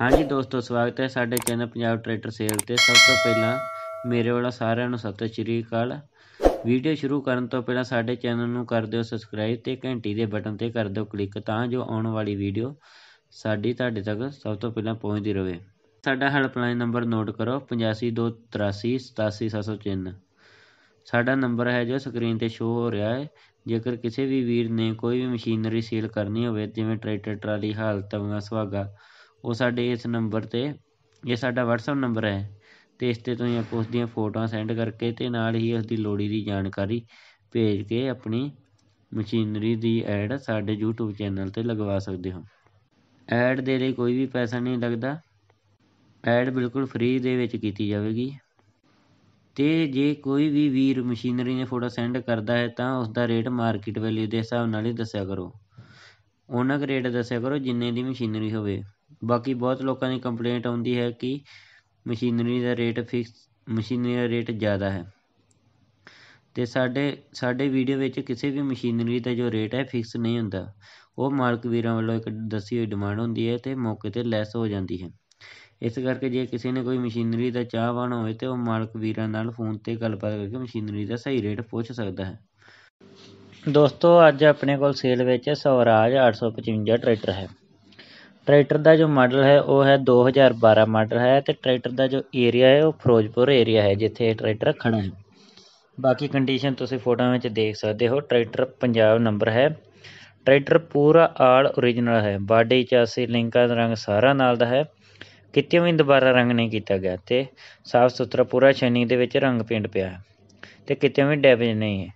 ਹਾਂਜੀ ਦੋਸਤੋ ਸਵਾਗਤ ਹੈ ਸਾਡੇ ਚੈਨਲ ਪੰਜਾਬ ਟਰੈਕਟਰ ਸੇਲ ਤੇ ਸਭ ਤੋਂ ਪਹਿਲਾਂ ਮੇਰੇ ਵੱਲੋਂ ਸਾਰਿਆਂ ਨੂੰ ਸਤਿ ਸ਼੍ਰੀ ਅਕਾਲ ਵੀਡੀਓ ਸ਼ੁਰੂ ਕਰਨ ਤੋਂ ਪਹਿਲਾਂ ਸਾਡੇ ਚੈਨਲ ਨੂੰ ਕਰ ਦਿਓ ਸਬਸਕ੍ਰਾਈਬ ਤੇ ਘੰਟੀ ਦੇ ਬਟਨ ਤੇ ਕਰ ਦਿਓ ਕਲਿੱਕ ਤਾਂ ਜੋ ਆਉਣ ਵਾਲੀ ਵੀਡੀਓ ਸਾਡੀ ਤੁਹਾਡੇ ਤੱਕ ਸਭ ਤੋਂ ਪਹਿਲਾਂ ਪਹੁੰਚਦੀ ਰਹੇ ਸਾਡਾ ਹੈਲਪਲਾਈਨ ਨੰਬਰ ਨੋਟ ਕਰੋ 8523877703 ਸਾਡਾ ਨੰਬਰ ਹੈ ਜੋ ਸਕਰੀਨ ਤੇ ਸ਼ੋ ਹੋ ਰਿਹਾ ਹੈ ਜੇਕਰ ਕਿਸੇ ਵੀ ਵੀਰ ਨੇ ਕੋਈ ਵੀ ਮਸ਼ੀਨਰੀ ਸੇਲ ਕਰਨੀ ਹੋਵੇ ਜਿਵੇਂ ਟਰੈਕਟਰ ਟਰਾਲੀ ਹਾਲਤ ਤਵਾ ਸਵਾਗਾ ਉਹ ਸਾਡੇ ਇਸ ਨੰਬਰ 'ਤੇ ਇਹ ਸਾਡਾ WhatsApp ਨੰਬਰ ਹੈ ਤੇ ਇਸ 'ਤੇ ਤੁਸੀਂ ਉਸ ਦੀਆਂ ਫੋਟੋਆਂ ਸੈਂਡ ਕਰਕੇ ਤੇ ਨਾਲ ਹੀ ਉਸ ਲੋੜੀ ਦੀ ਜਾਣਕਾਰੀ ਭੇਜ ਕੇ ਆਪਣੀ ਮਸ਼ੀਨਰੀ ਦੀ ਐਡ ਸਾਡੇ YouTube ਚੈਨਲ 'ਤੇ ਲਗਵਾ ਸਕਦੇ ਹੋ ਐਡ ਦੇ ਲਈ ਕੋਈ ਵੀ ਪੈਸਾ ਨਹੀਂ ਲੱਗਦਾ ਐਡ ਬਿਲਕੁਲ ਫ੍ਰੀ ਦੇ ਵਿੱਚ ਕੀਤੀ ਜਾਵੇਗੀ ਤੇ ਜੇ ਕੋਈ ਵੀ ਵੀਰ ਮਸ਼ੀਨਰੀ ਨੇ ਫੋਟੋ ਸੈਂਡ ਕਰਦਾ ਹੈ ਤਾਂ ਉਸ ਦਾ ਰੇਟ ਮਾਰਕੀਟ ਵੈਲਿਊ ਦੇ ਹਿਸਾਬ ਨਾਲ ਹੀ ਦੱਸਿਆ ਕਰੋ ਉਹਨਾਂ ਦਾ ਰੇਟ ਦੱਸਿਆ ਕਰੋ ਜਿੰਨੇ ਦੀ ਮਸ਼ੀਨਰੀ ਹੋਵੇ ਬਾਕੀ ਬਹੁਤ ਲੋਕਾਂ ਦੀ ਕੰਪਲੇਂਟ ਆਉਂਦੀ ਹੈ ਕਿ ਮਸ਼ੀਨਰੀ ਦਾ ਰੇਟ ਫਿਕਸ ਮਸ਼ੀਨਰੀ ਦਾ ਰੇਟ ਜ਼ਿਆਦਾ ਹੈ ਅਤੇ ਸਾਡੇ ਸਾਡੇ ਵੀਡੀਓ ਵਿੱਚ ਕਿਸੇ ਵੀ ਮਸ਼ੀਨਰੀ ਦਾ ਜੋ ਰੇਟ ਹੈ ਫਿਕਸ ਨਹੀਂ ਹੁੰਦਾ ਉਹ ਮਾਲਕ ਵੀਰਾਂ ਵੱਲੋਂ ਇੱਕ ਦੱਸੀ ਹੋਈ ਡਿਮਾਂਡ ਹੁੰਦੀ ਹੈ ਅਤੇ ਮੌਕੇ 'ਤੇ ਲੈਸ ਹੋ ਜਾਂਦੀ ਹੈ ਇਸ ਕਰਕੇ ਜੇ ਕਿਸੇ ਨੇ ਕੋਈ ਮਸ਼ੀਨਰੀ ਦਾ ਚਾਹਵਾਨ ਹੋਵੇ ਤਾਂ ਉਹ ਮਾਲਕ ਵੀਰਾਂ ਨਾਲ ਫੋਨ 'ਤੇ ਗੱਲਬਾਤ ਕਰਕੇ ਮਸ਼ੀਨਰੀ ਦਾ ਸਹੀ ਰੇਟ ਪੁੱਛ ਸਕਦਾ ਹੈ ਦੋਸਤੋ ਅੱਜ ਆਪਣੇ ਕੋਲ ਸੇਲ ਵਿੱਚ ਸਵਰਾਜ 855 ਟਰੈਕਟਰ ਹੈ ਟਰੈਕਟਰ ਦਾ ਜੋ ਮਾਡਲ ਹੈ ਉਹ ਹੈ 2012 ਮਾਡਲ ਹੈ ਤੇ ਟਰੈਕਟਰ ਦਾ ਜੋ ਏਰੀਆ ਹੈ ਉਹ ਫਿਰੋਜ਼ਪੁਰ ਏਰੀਆ ਹੈ ਜਿੱਥੇ ਇਹ ਟਰੈਕਟਰ ਖੜਾ ਹੈ ਬਾਕੀ ਕੰਡੀਸ਼ਨ ਤੁਸੀਂ ਫੋਟੋਆਂ ਵਿੱਚ ਦੇਖ ਸਕਦੇ ਹੋ ਟਰੈਕਟਰ ਪੰਜਾਬ ਨੰਬਰ ਹੈ ਟਰੈਕਟਰ ਪੂਰਾ ਆਲ origignal ਹੈ ਬਾਡੀ ਚਾਸੀ ਲਿੰਕਾਂ ਦਾ ਰੰਗ ਸਾਰਾ ਨਾਲ ਦਾ ਹੈ ਕਿਤੇ ਵੀ ਦੁਬਾਰਾ ਰੰਗ ਨਹੀਂ ਕੀਤਾ ਗਿਆ ਤੇ ਸਾਫ ਸੁਥਰਾ ਪੂਰਾ ਛੈਨੀ ਦੇ ਵਿੱਚ ਰੰਗ ਪੇਂਟ ਪਿਆ ਹੈ ਤੇ ਕਿਤੇ ਵੀ ਡੈਮੇਜ ਨਹੀਂ ਹੈ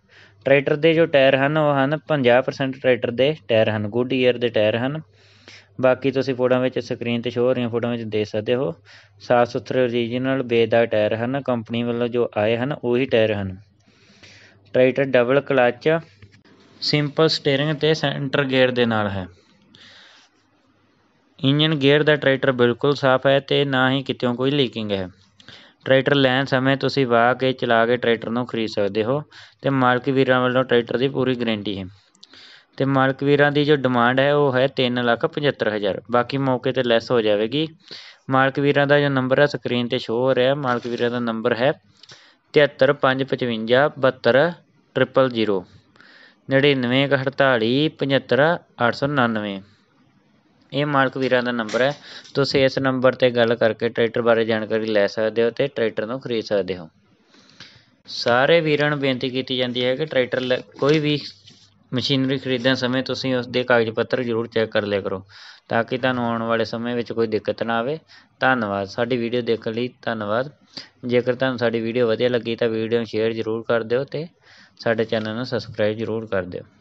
ਟਰੈਕਟਰ ਦੇ ਜੋ ਟਾਇਰ ਹਨ ਉਹ ਹਨ 50% ਟਰੈਕਟਰ ਦੇ ਟਾਇਰ ਹਨ ਗੁੱਡ ਈਅਰ ਦੇ ਟਾਇਰ ਹਨ ਬਾਕੀ ਤੁਸੀਂ ਫੋਟੋਆਂ ਵਿੱਚ ਸਕਰੀਨ 'ਤੇ ਸ਼ੋ ਹੋ ਰਹੀਆਂ ਫੋਟੋਆਂ ਵਿੱਚ ਦੇਖ ਸਕਦੇ ਹੋ ਸਾਫ ਸੁਥਰੇ origignal ਬੇਦਾ ਟਾਇਰ ਹਨ ਕੰਪਨੀ ਵੱਲੋਂ ਜੋ ਆਏ ਹਨ ਉਹੀ ਟਾਇਰ ਹਨ tractor double clutch simple steering ਤੇ ਸੈਂਟਰ ਗੇਅਰ ਦੇ ਨਾਲ ਹੈ ਇੰਜਨ ਗੇਅਰ ਦਾ ਟਰੈਕਟਰ ਬਿਲਕੁਲ ਸਾਫ਼ ਹੈ ਤੇ ਨਾ ਹੀ ਕਿਤੇ ਕੋਈ ਲੀਕਿੰਗ ਹੈ ਟਰੈਕਟਰ ਲੈਣ ਸਮੇਂ ਤੁਸੀਂ ਵਾਹ ਕੇ ਚਲਾ ਕੇ ਟਰੈਕਟਰ ਨੂੰ ਖਰੀਦ ਸਕਦੇ ਹੋ ਤੇ ਮਾਲਕ ਵੀਰਾਂ ਵੱਲੋਂ ਟਰੈਕਟਰ ਦੀ ਪੂਰੀ ਗਾਰੰਟੀ ਹੈ ਤੇ ਮਾਲਕ ਵੀਰਾਂ ਦੀ ਜੋ ਡਿਮਾਂਡ ਹੈ ਉਹ ਹੈ ਤਿੰਨ ਲੱਖ ਹਜ਼ਾਰ ਬਾਕੀ ਮੌਕੇ 'ਤੇ ਲੈਸ ਹੋ ਜਾਵੇਗੀ ਮਾਲਕ ਵੀਰਾਂ ਦਾ ਜੋ ਨੰਬਰ ਹੈ ਸਕਰੀਨ 'ਤੇ ਸ਼ੋ ਹੋ ਰਿਹਾ ਮਾਲਕ ਵੀਰਾਂ ਦਾ ਨੰਬਰ ਹੈ ਤਿਹੱਤਰ ਪੰਜ ਟ੍ਰਿਪਲ ਇਹ ਮਾਲਕ ਵੀਰਾਂ ਦਾ ਨੰਬਰ ਹੈ ਤੁਸੀਂ ਇਸ ਨੰਬਰ 'ਤੇ ਗੱਲ ਕਰਕੇ ਟਰੈਕਟਰ ਬਾਰੇ ਜਾਣਕਾਰੀ ਲੈ ਸਕਦੇ ਹੋ ਤੇ ਟਰੈਕਟਰ ਨੂੰ ਖਰੀਦ ਸਕਦੇ ਹੋ ਸਾਰੇ ਵੀਰਾਂ ਨੂੰ ਬੇਨਤੀ ਕੀਤੀ ਜਾਂਦੀ ਹੈ ਕਿ ਟਰੈਕਟਰ ਕੋਈ ਵੀ ਮਸ਼ੀਨਰੀ ਖਰੀਦਣ ਸਮੇਂ ਤੁਸੀਂ ਉਸਦੇ ਕਾਗਜ਼ ਪੱਤਰ ਜ਼ਰੂਰ ਚੈੱਕ ਕਰ ਲਿਆ ਕਰੋ ਤਾਂ ਕਿ ਤੁਹਾਨੂੰ ਆਉਣ ਵਾਲੇ ਸਮੇਂ ਵਿੱਚ ਕੋਈ ਦਿੱਕਤ ਨਾ ਆਵੇ ਧੰਨਵਾਦ ਸਾਡੀ ਵੀਡੀਓ ਦੇਖਣ ਲਈ ਧੰਨਵਾਦ ਜੇਕਰ ਤੁਹਾਨੂੰ ਸਾਡੀ ਵੀਡੀਓ ਵਧੀਆ ਲੱਗੀ ਤਾਂ ਵੀਡੀਓ ਨੂੰ ਸ਼ੇਅਰ ਜ਼ਰੂਰ ਕਰ ਦਿਓ ਅਤੇ ਸਾਡੇ ਚੈਨਲ ਨੂੰ ਸਬਸਕ੍ਰਾਈਬ ਜ਼ਰੂਰ ਕਰ ਦਿਓ